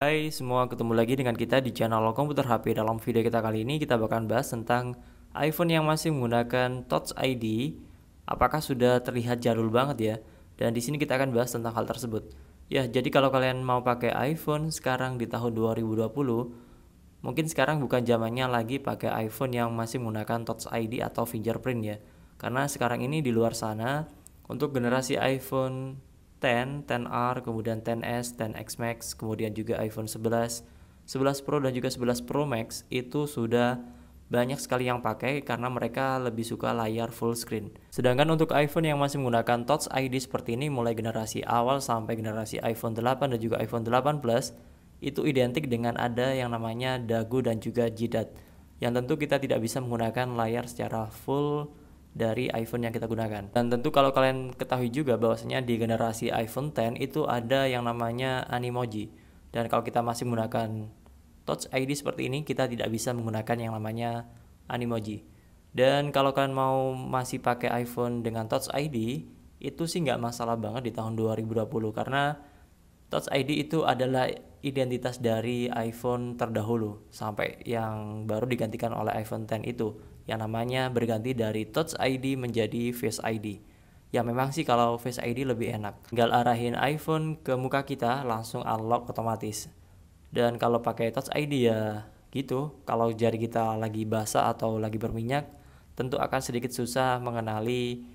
Hai semua, ketemu lagi dengan kita di channel Komputer HP. Dalam video kita kali ini kita akan bahas tentang iPhone yang masih menggunakan Touch ID. Apakah sudah terlihat jadul banget ya? Dan di sini kita akan bahas tentang hal tersebut. Ya, jadi kalau kalian mau pakai iPhone sekarang di tahun 2020, mungkin sekarang bukan zamannya lagi pakai iPhone yang masih menggunakan Touch ID atau fingerprint ya. Karena sekarang ini di luar sana untuk generasi iPhone 10, 10R, kemudian 10S, 10X Max, kemudian juga iPhone 11, 11 Pro dan juga 11 Pro Max itu sudah banyak sekali yang pakai karena mereka lebih suka layar full screen. Sedangkan untuk iPhone yang masih menggunakan Touch ID seperti ini mulai generasi awal sampai generasi iPhone 8 dan juga iPhone 8 Plus itu identik dengan ada yang namanya dagu dan juga jidat. Yang tentu kita tidak bisa menggunakan layar secara full dari iPhone yang kita gunakan. Dan tentu kalau kalian ketahui juga bahwasanya di generasi iPhone X itu ada yang namanya Animoji. Dan kalau kita masih menggunakan Touch ID seperti ini, kita tidak bisa menggunakan yang namanya Animoji. Dan kalau kalian mau masih pakai iPhone dengan Touch ID, itu sih nggak masalah banget di tahun 2020 karena Touch ID itu adalah identitas dari iPhone terdahulu sampai yang baru digantikan oleh iPhone 10 itu yang namanya berganti dari Touch ID menjadi Face ID. Ya memang sih kalau Face ID lebih enak. Tinggal arahin iPhone ke muka kita langsung unlock otomatis. Dan kalau pakai Touch ID ya gitu, kalau jari kita lagi basah atau lagi berminyak, tentu akan sedikit susah mengenali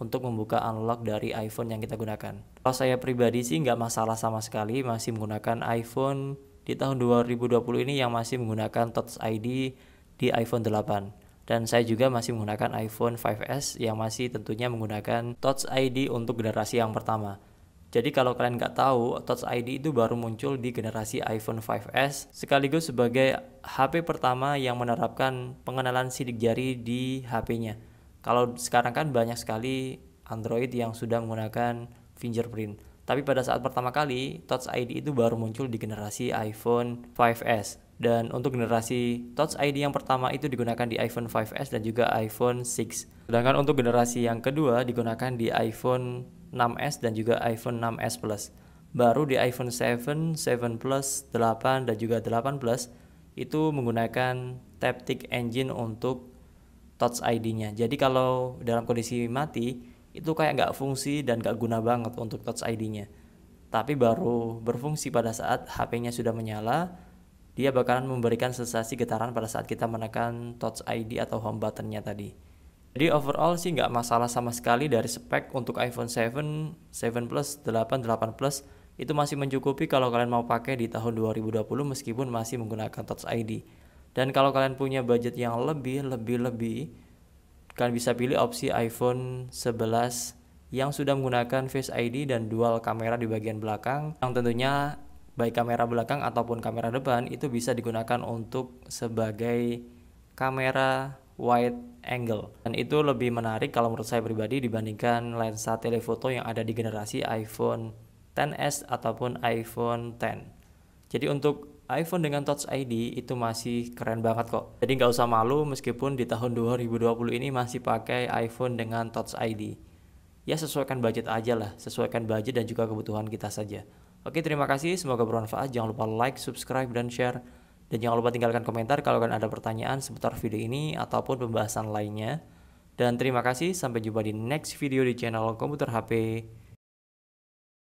untuk membuka unlock dari iPhone yang kita gunakan. Kalau saya pribadi sih nggak masalah sama sekali masih menggunakan iPhone di tahun 2020 ini yang masih menggunakan Touch ID di iPhone 8 dan saya juga masih menggunakan iPhone 5S yang masih tentunya menggunakan Touch ID untuk generasi yang pertama. Jadi kalau kalian nggak tahu, Touch ID itu baru muncul di generasi iPhone 5S, sekaligus sebagai HP pertama yang menerapkan pengenalan sidik jari di HP-nya. Kalau sekarang kan banyak sekali Android yang sudah menggunakan fingerprint. Tapi pada saat pertama kali, Touch ID itu baru muncul di generasi iPhone 5S. Dan untuk generasi Touch ID yang pertama itu digunakan di iPhone 5S dan juga iPhone 6. Sedangkan untuk generasi yang kedua digunakan di iPhone 6S dan juga iPhone 6S Plus. Baru di iPhone 7, 7 Plus, 8 dan juga 8 Plus itu menggunakan Taptic Engine untuk Touch ID-nya. Jadi kalau dalam kondisi mati itu kayak nggak fungsi dan nggak guna banget untuk Touch ID-nya. Tapi baru berfungsi pada saat HP-nya sudah menyala dia bakalan memberikan sensasi getaran pada saat kita menekan touch ID atau home buttonnya tadi. Jadi overall sih nggak masalah sama sekali dari spek untuk iPhone 7, 7 Plus, 8, 8 Plus itu masih mencukupi kalau kalian mau pakai di tahun 2020 meskipun masih menggunakan Touch ID. Dan kalau kalian punya budget yang lebih, lebih, lebih, kalian bisa pilih opsi iPhone 11 yang sudah menggunakan Face ID dan dual kamera di bagian belakang yang tentunya baik kamera belakang ataupun kamera depan itu bisa digunakan untuk sebagai kamera wide angle dan itu lebih menarik kalau menurut saya pribadi dibandingkan lensa telefoto yang ada di generasi iPhone 10s ataupun iPhone 10. Jadi untuk iPhone dengan Touch ID itu masih keren banget kok. Jadi nggak usah malu meskipun di tahun 2020 ini masih pakai iPhone dengan Touch ID. Ya sesuaikan budget aja lah, sesuaikan budget dan juga kebutuhan kita saja. Oke, terima kasih. Semoga bermanfaat. Jangan lupa like, subscribe, dan share. Dan jangan lupa tinggalkan komentar kalau kalian ada pertanyaan seputar video ini ataupun pembahasan lainnya. Dan terima kasih. Sampai jumpa di next video di channel Komputer HP.